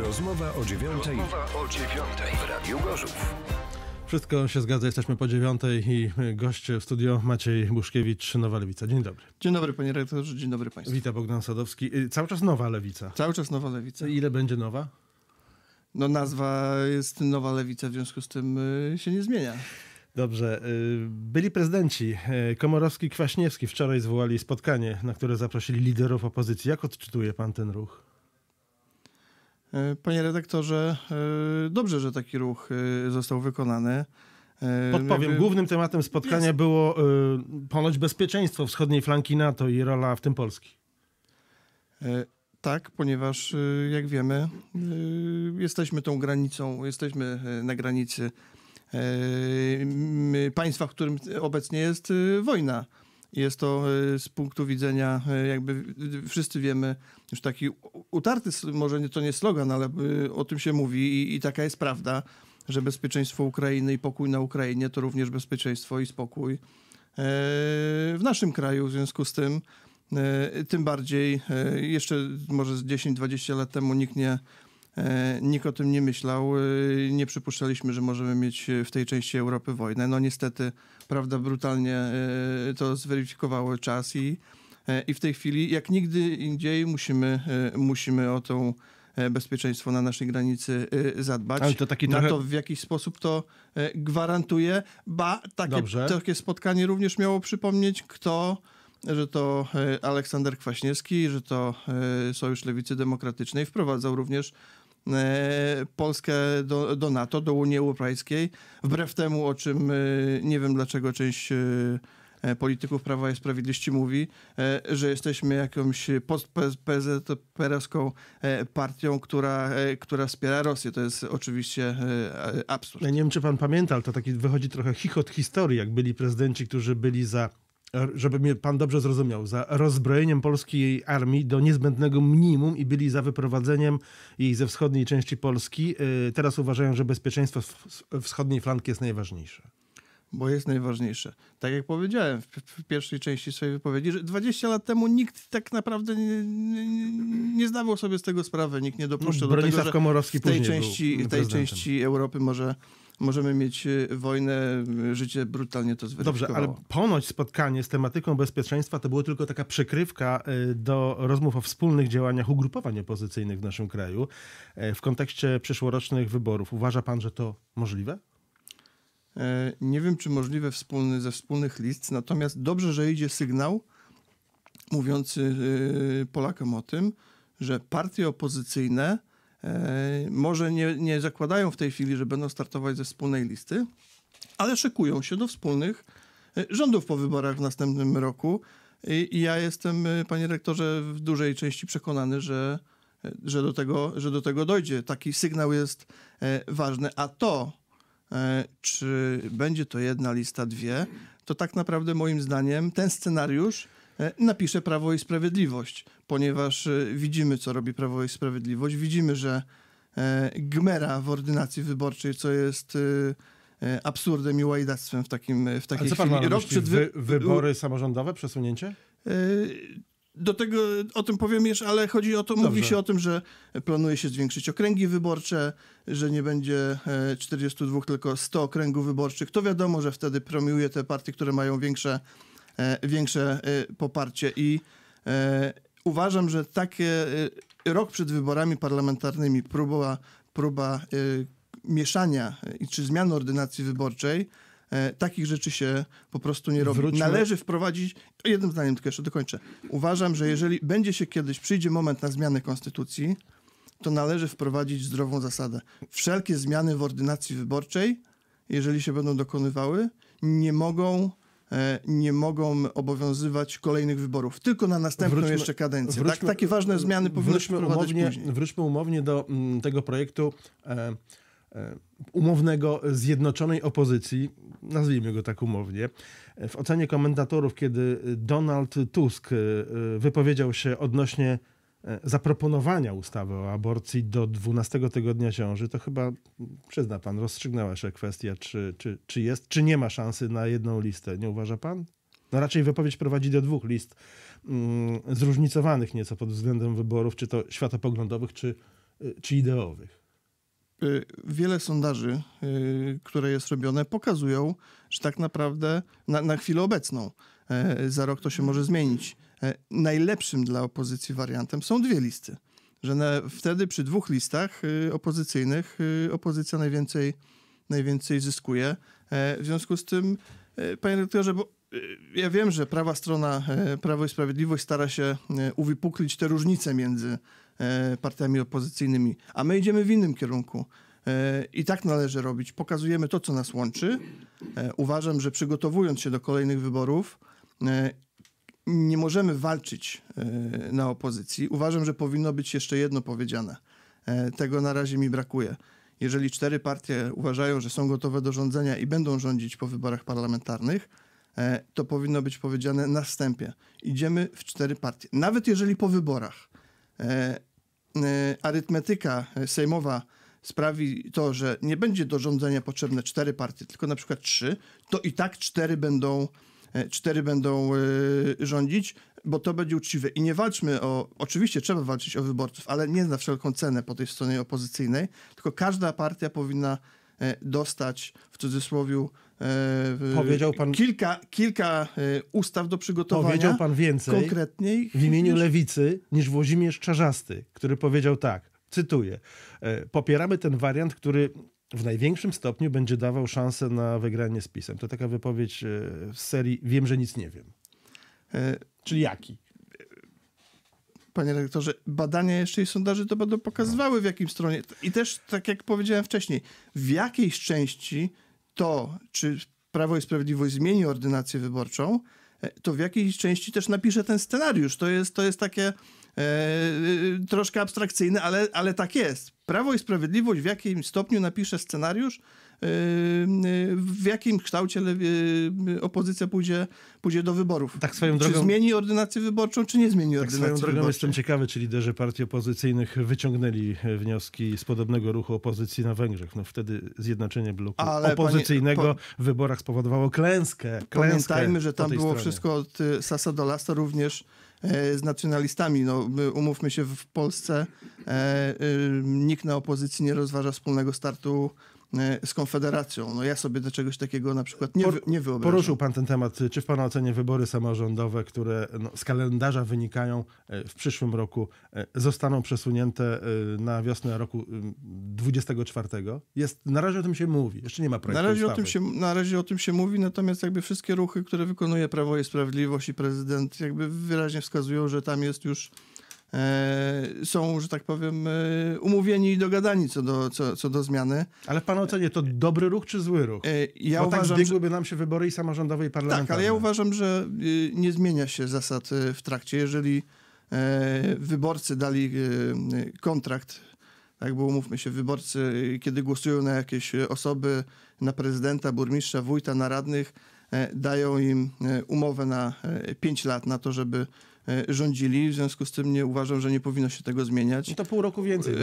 Rozmowa o dziewiątej. Rozmowa o dziewiątej w Radiu Gorzów. Wszystko się zgadza, jesteśmy po dziewiątej i e, gość w studio Maciej Buszkiewicz, Nowa Lewica. Dzień dobry. Dzień dobry panie redaktorze, dzień dobry państwu. Witam Bogdan Sadowski. Y, cały czas Nowa Lewica. Cały czas Nowa Lewica. Ile będzie Nowa? No nazwa jest Nowa Lewica, w związku z tym y, się nie zmienia. Dobrze. Y, byli prezydenci Komorowski, Kwaśniewski wczoraj zwołali spotkanie, na które zaprosili liderów opozycji. Jak odczytuje pan ten ruch? E, panie redaktorze, e, dobrze, że taki ruch e, został wykonany. Podpowiem, głównym tematem spotkania Jest. było ponoć bezpieczeństwo wschodniej flanki NATO i rola w tym Polski. Tak, ponieważ jak wiemy, jesteśmy tą granicą, jesteśmy na granicy państwa, w którym obecnie jest wojna. Jest to y, z punktu widzenia, y, jakby y, wszyscy wiemy, już taki utarty, może to nie slogan, ale o tym się mówi i, i taka jest prawda, że bezpieczeństwo Ukrainy i pokój na Ukrainie to również bezpieczeństwo i spokój e, w naszym kraju. W związku z tym, e, tym bardziej, e, jeszcze może 10-20 lat temu nikt nie E, nikt o tym nie myślał, e, nie przypuszczaliśmy, że możemy mieć e, w tej części Europy wojnę. No niestety, prawda, brutalnie to zweryfikowało czas i, i w tej chwili, jak nigdy indziej, musimy, musimy o tą bezpieczeństwo na naszej granicy zadbać. Ale to taki trochę... NATO w jakiś sposób to gwarantuje. Ba, takie, takie spotkanie również miało przypomnieć, kto że to e, Aleksander Kwaśniewski, że to e, Sojusz Lewicy Demokratycznej wprowadzał również e, Polskę do, do NATO, do Unii Europejskiej, wbrew temu, o czym nie wiem dlaczego część polityków Prawa i Sprawiedliwości mówi, że jesteśmy jakąś post-Peze, postpereską partią, która, która wspiera Rosję. To jest oczywiście absurd. Ja nie wiem, czy pan pamięta, ale to taki wychodzi trochę chichot historii, jak byli prezydenci, którzy byli za żeby mnie pan dobrze zrozumiał, za rozbrojeniem polskiej armii do niezbędnego minimum i byli za wyprowadzeniem jej ze wschodniej części Polski. Y, teraz uważają, że bezpieczeństwo wschodniej flanki jest najważniejsze. Bo jest najważniejsze. Tak jak powiedziałem w, w pierwszej części swojej wypowiedzi, że 20 lat temu nikt tak naprawdę nie, nie, nie zdawał sobie z tego sprawy. Nikt nie dopuszczał no, do tego, że w tej, części, tej części Europy może możemy mieć y, wojnę, y, życie brutalnie to zweryfikowało. Dobrze, ale ponoć spotkanie z tematyką bezpieczeństwa to było tylko taka przykrywka y, do rozmów o wspólnych działaniach ugrupowań opozycyjnych w naszym kraju w kontekście przyszłorocznych wyborów. Uważa pan, że to możliwe? E, nie wiem, czy możliwe wspólny, ze wspólnych list, natomiast dobrze, że idzie sygnał mówiący Polakom o tym, że partie opozycyjne E, może nie, nie zakładają w tej chwili, że będą startować ze wspólnej listy, ale szykują się do wspólnych e, rządów po wyborach w następnym roku. I, ja jestem, e, panie rektorze, w dużej części przekonany, że, że, do tego, że do tego dojdzie. Taki sygnał jest ważny. A to, czy będzie to jedna lista, dwie, to tak naprawdę moim zdaniem ten scenariusz E, napisze Prawo i Sprawiedliwość, ponieważ e, widzimy, co robi Prawo i Sprawiedliwość. Widzimy, że e, gmera w ordynacji wyborczej, co jest absurdem i łajdactwem w takim w takiej co pan chwili. Rok przed wy... Wybory samorządowe, przesunięcie? Do tego o tym powiem jeszcze, ale chodzi o to, Dobrze. mówi się o tym, że planuje się zwiększyć okręgi wyborcze, że nie będzie 42, tylko 100 okręgów wyborczych. To wiadomo, że wtedy promiuje te partie, które mają większe E, większe e, poparcie i e, uważam, że takie rok przed wyborami parlamentarnymi próba, próba mieszania czy zmiany ordynacji wyborczej takich rzeczy się po prostu nie robi. Wróćmy. Należy wprowadzić, jednym zdaniem tylko jeszcze dokończę. Uważam, że jeżeli będzie się kiedyś, przyjdzie moment na zmianę konstytucji, to należy wprowadzić zdrową zasadę. Wszelkie zmiany w ordynacji wyborczej, jeżeli się będą dokonywały, nie mogą E, nie mogą obowiązywać kolejnych wyborów, tylko na następną wróćmy, jeszcze kadencję. Tak, wróćmy, tak, takie ważne zmiany powinny wróćmy się umownie, później. Wróćmy umownie do mm, tego projektu e, e, umownego zjednoczonej opozycji, nazwijmy go tak umownie. W ocenie komentatorów, kiedy Donald Tusk wypowiedział się odnośnie E, zaproponowania ustawy o aborcji do 12 tygodnia ciąży, to chyba, przyzna pan, rozstrzygnęła się kwestia, czy, czy, czy jest, czy nie ma szansy na jedną listę. Nie uważa pan? No raczej wypowiedź prowadzi do dwóch list mm, zróżnicowanych nieco pod względem wyborów, czy to światopoglądowych, czy, e, czy ideowych. E, wiele sondaży, które jest robione, pokazują, że tak naprawdę na, na chwilę obecną za rok to się może zmienić E, najlepszym dla opozycji wariantem są dwie listy. Że na, wtedy przy dwóch listach y, opozycyjnych y, opozycja najwięcej, najwięcej zyskuje. E, w związku z tym, e, panie doktorze, bo ja wiem, że prawa strona Prawo i Sprawiedliwość stara się uwypuklić te różnice między partiami opozycyjnymi, a my idziemy w innym kierunku. I tak należy robić. Pokazujemy to, co nas łączy. Uważam, że przygotowując się do kolejnych wyborów nie możemy walczyć e, na opozycji. Uważam, że powinno być jeszcze jedno powiedziane. E, tego na razie mi brakuje. Jeżeli cztery partie uważają, że są gotowe do rządzenia i będą rządzić po wyborach parlamentarnych, e, to powinno być powiedziane na wstępie. Idziemy w cztery partie. Nawet jeżeli po wyborach arytmetyka sejmowa sprawi to, że nie będzie do rządzenia potrzebne cztery partie, tylko na przykład trzy, to i tak cztery będą E, cztery będą e, rządzić, bo to będzie uczciwe. I nie walczmy o. Oczywiście trzeba walczyć o wyborców, ale nie na wszelką cenę po tej stronie opozycyjnej, tylko każda partia powinna e, dostać w cudzysłowie Powiedział pan, kilka, kilka ustaw do przygotowania. Powiedział pan więcej konkretniej w imieniu niż... lewicy niż Włodzimierz Czarzasty, który powiedział tak, cytuję, popieramy ten wariant, który w największym stopniu będzie dawał szansę na wygranie z PiSem. To taka wypowiedź z e, serii Wiem, że nic nie wiem. E, Czyli jaki? Panie redaktorze, badania jeszcze i sondaże to będą pokazywały w jakim stronie. I też, tak jak powiedziałem wcześniej, w jakiej części to, czy Prawo i Sprawiedliwość zmieni ordynację wyborczą, e, to w jakiej części też napisze ten scenariusz. To jest, to jest takie E, e, troszkę abstrakcyjny, ale, ale tak jest. Prawo i Sprawiedliwość w jakim stopniu napisze scenariusz, e, w jakim kształcie opozycja pójdzie, pójdzie do wyborów. Tak swoją drogą, czy zmieni ordynację wyborczą, czy nie zmieni tak swoją drogą wyborczej. jestem ciekawy, czy liderzy partii opozycyjnych wyciągnęli wnioski z podobnego ruchu opozycji na Węgrzech. No wtedy zjednoczenie bloku Ale opozycyjnego panie, po, w wyborach spowodowało klęskę. klęskę Pamiętajmy, że tam było stronie. wszystko od Sasa do Lasa również E, z nacjonalistami. No, umówmy się, w Polsce e, y, nikt na opozycji nie rozważa wspólnego startu E, z Konfederacją. No ja sobie do czegoś takiego na przykład nie, nie wyobrażam. Poruszył pan ten temat. Czy w pana ocenie wybory samorządowe, które no, z kalendarza wynikają e, w przyszłym roku, e, zostaną przesunięte na wiosnę roku 24? Jest, na razie o tym się mówi. Jeszcze nie ma projektu na razie ustawy. o tym się Na razie o tym się mówi, natomiast jakby wszystkie ruchy, które wykonuje Prawo i Sprawiedliwość i prezydent jakby wyraźnie wskazują, że tam jest już E, są, że tak powiem, e, umówieni i dogadani co do, co, co do zmiany. Ale w Pana ocenie to dobry ruch czy zły ruch? E, ja Bo tak uważam, tak zbiegłyby że... nam się wybory i samorządowe i parlamentarne. Tak, ale ja uważam, że nie zmienia się zasad w trakcie. Jeżeli wyborcy dali kontrakt tak, bo umówmy się, wyborcy, kiedy głosują na jakieś osoby, na prezydenta, burmistrza, wójta, na radnych, dają im umowę na 5 lat na to, żeby E, rządzili, w związku z tym nie uważam, że nie powinno się tego zmieniać. No to pół roku więcej. E,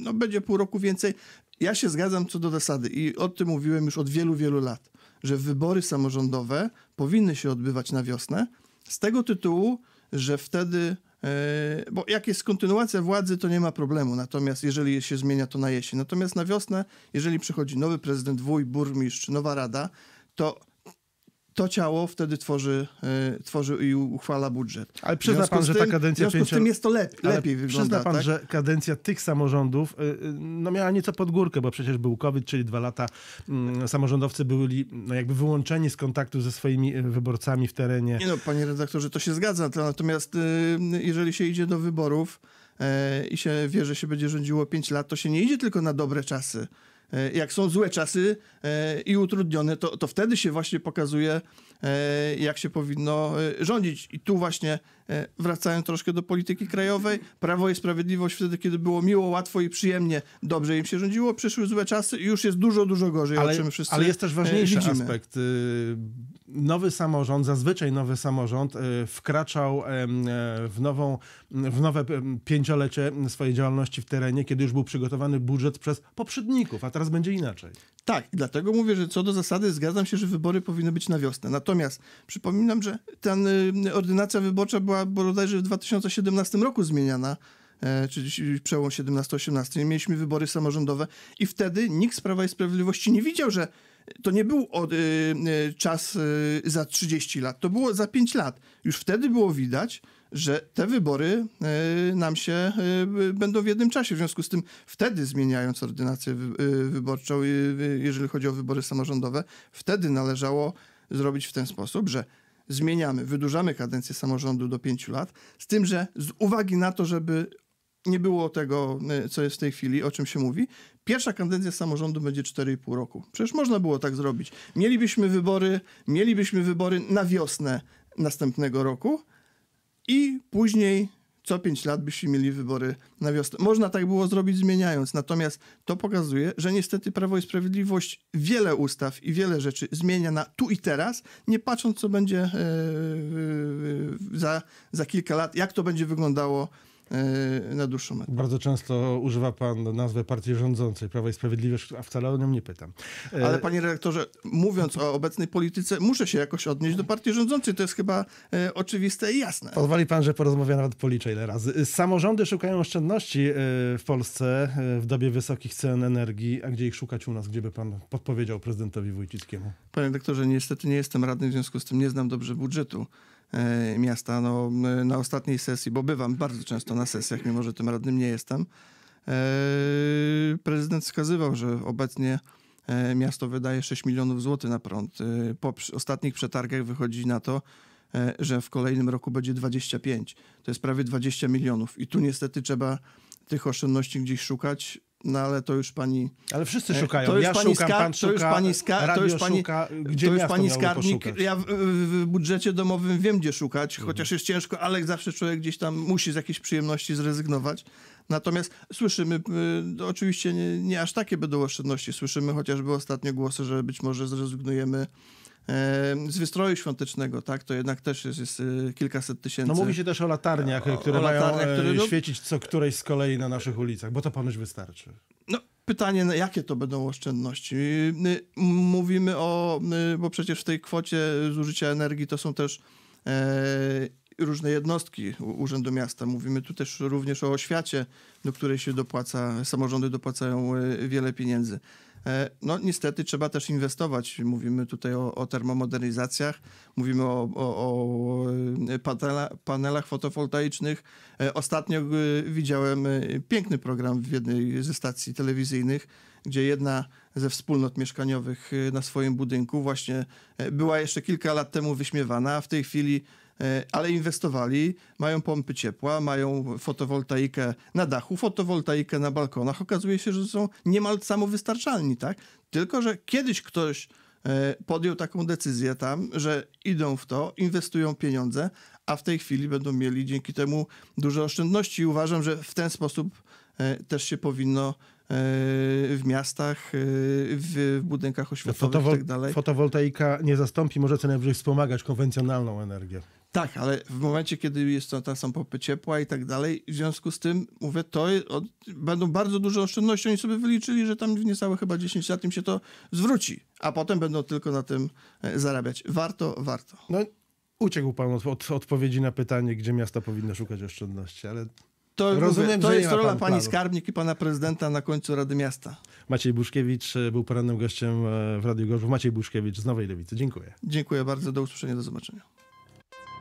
no będzie pół roku więcej. Ja się zgadzam co do zasady i o tym mówiłem już od wielu, wielu lat, że wybory samorządowe powinny się odbywać na wiosnę z tego tytułu, że wtedy e, bo jak jest kontynuacja władzy, to nie ma problemu. Natomiast jeżeli się zmienia, to na jesień. Natomiast na wiosnę, jeżeli przychodzi nowy prezydent, wuj, burmistrz, nowa rada, to to ciało wtedy tworzy, y, tworzy i uchwala budżet. Ale przyzna pan, że ta kadencja... W związku z tym jest to lep, lepiej wygląda. Przyzna pan, tak? że kadencja tych samorządów e, e, no miała nieco pod górkę, bo przecież był COVID, czyli dwa lata mm, samorządowcy byli no jakby wyłączeni z kontaktu ze swoimi wyborcami w terenie. Nie no, panie redaktorze, to się zgadza. Natomiast jeżeli się idzie do wyborów i się wie, że się będzie rządziło 5 lat, to się nie idzie tylko na dobre czasy E, jak są złe czasy e, i utrudnione, to, to wtedy się właśnie pokazuje E, jak się powinno e, rządzić. I tu właśnie e, wracając troszkę do polityki krajowej, Prawo i Sprawiedliwość wtedy, kiedy było miło, łatwo i przyjemnie, dobrze im się rządziło, przyszły złe czasy i już jest dużo, dużo gorzej, ale, o czym wszyscy Ale jest też ważniejszy widzimy. aspekt. Y, nowy samorząd, zazwyczaj nowy samorząd y, wkraczał w, nową, w nowe pięciolecie swojej działalności w terenie, kiedy już był przygotowany budżet przez poprzedników, a teraz będzie inaczej. Tak, dlatego mówię, że co do zasady zgadzam się, że wybory powinny być na wiosnę. Natomiast przypominam, że ta y, ordynacja wyborcza była bodajże w 2017 roku zmieniana, e, czyli przełom 17-18. Mieliśmy wybory samorządowe i wtedy nikt z Prawa i Sprawiedliwości nie widział, że to nie był od, y, y, czas za 30 lat, to było za 5 lat. Już wtedy było widać, że te wybory e, nam się e, będą w jednym czasie. W związku z tym wtedy zmieniając ordynację e, wyborczą, jeżeli chodzi o wybory samorządowe, wtedy należało zrobić w ten sposób, że zmieniamy, wydłużamy kadencję samorządu do pięciu lat, z tym, że z uwagi na to, żeby nie było tego, co jest w tej chwili, o czym się mówi. Pierwsza kadencja samorządu będzie 4,5 roku. Przecież można było tak zrobić. Mielibyśmy wybory, mielibyśmy wybory na wiosnę następnego roku, i później co 5 lat byśmy mieli wybory na wiosnę. Można tak było zrobić zmieniając, natomiast to pokazuje, że niestety Prawo i Sprawiedliwość wiele ustaw i wiele rzeczy zmienia na tu i teraz, nie patrząc co będzie yy, yy, za, za kilka lat, jak to będzie wyglądało Y, na dłuższą metę. Bardzo często używa pan nazwy partii rządzącej, Prawa i Sprawiedliwość, a wcale o nią nie pytam. E, Ale panie redaktorze, mówiąc o obecnej polityce, muszę się jakoś odnieść do partii rządzącej. To jest chyba e, oczywiste i jasne. Pozwoli pan, że porozmawiam nawet policzę ile razy. Y, samorządy szukają oszczędności e, w Polsce w dobie wysokich cen energii. A gdzie ich szukać u nas? Gdzie by pan podpowiedział prezydentowi Wójcickiemu? Panie redaktorze, niestety nie jestem radny, w związku z tym nie znam dobrze budżetu E, miasta. No, e, na ostatniej sesji, bo bywam bardzo często na sesjach, mimo że tym radnym nie jestem, e, prezydent wskazywał, że obecnie miasto wydaje 6 milionów złotych na prąd. Po ostatnich przetargach wychodzi na to, że w kolejnym roku będzie 25. To jest prawie 20 milionów. I tu niestety trzeba tych oszczędności gdzieś szukać, no ale to już pani. Ale wszyscy e, szukają. To już ja pani szukam, skar... szuka, to już pani skar... to już pani, szuka, gdzie to już pani skarbnik. Poszukać. Ja w, w, budżecie domowym wiem, gdzie szukać, mhm. chociaż jest ciężko, ale zawsze człowiek gdzieś tam musi z jakiejś przyjemności zrezygnować. Natomiast słyszymy, y, oczywiście nie, nie aż takie będą oszczędności. Słyszymy chociażby ostatnio głosy, że być może zrezygnujemy z wystroju świątecznego, tak, to jednak też jest, jest e, kilkaset tysięcy. No mówi się też o latarniach, o, które o latarniach, mają e, które, świecić co którejś z kolei na naszych ulicach, bo to ponoć wystarczy. No pytanie, jakie to będą oszczędności. E, mówimy o, bo przecież w tej kwocie zużycia energii to są też różne jednostki Urzędu Miasta. Mówimy tu też również o oświacie, do której się dopłaca, samorządy dopłacają wiele pieniędzy. E, no niestety trzeba też inwestować. Mówimy tutaj o, o termomodernizacjach, mówimy o, o, o e, panela, panelach fotowoltaicznych. E, ostatnio widziałem piękny program w jednej ze stacji telewizyjnych, gdzie jedna ze wspólnot mieszkaniowych na swoim budynku właśnie była jeszcze kilka lat temu wyśmiewana, a w tej chwili E, ale inwestowali, mają pompy ciepła, mają fotowoltaikę na dachu, fotowoltaikę na balkonach. Okazuje się, że są niemal samowystarczalni, tak? Tylko, że kiedyś ktoś e, podjął taką decyzję tam, że idą w to, inwestują pieniądze, a w tej chwili będą mieli dzięki temu duże oszczędności. I uważam, że w ten sposób e, też się powinno w miastach, w budynkach oświatowych tak Fotowol- dalej. Fotowoltaika nie zastąpi, może co najwyżej wspomagać konwencjonalną energię. Tak, ale w momencie, kiedy jest to, tam są pompy ciepła i tak dalej, w związku z tym, mówię, to od, będą bardzo duże oszczędności. Oni sobie wyliczyli, że tam w niecałe chyba 10 lat im się to zwróci, a potem będą tylko na tym e, zarabiać. Warto, warto. No, uciekł pan od, od odpowiedzi na pytanie, gdzie miasta powinny szukać oszczędności, ale to, Rozumiem, mówię, to jest rola pani planu. skarbnik i pana prezydenta na końcu Rady Miasta. Maciej Buszkiewicz e, był porannym gościem e, w Radiu Gorzów. Maciej Buszkiewicz z Nowej Lewicy. Dziękuję. Dziękuję bardzo. Do usłyszenia. Do zobaczenia.